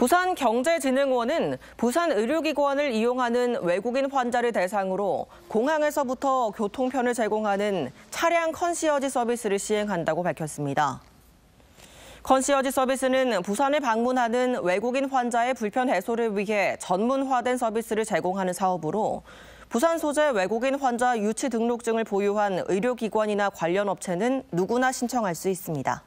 부산경제진흥원은 부산 의료기관을 이용하는 외국인 환자를 대상으로 공항에서부터 교통편을 제공하는 차량 컨시어지 서비스를 시행한다고 밝혔습니다. 컨시어지 서비스는 부산에 방문하는 외국인 환자의 불편 해소를 위해 전문화된 서비스를 제공하는 사업으로 부산 소재 외국인 환자 유치 등록증을 보유한 의료기관이나 관련 업체는 누구나 신청할 수 있습니다.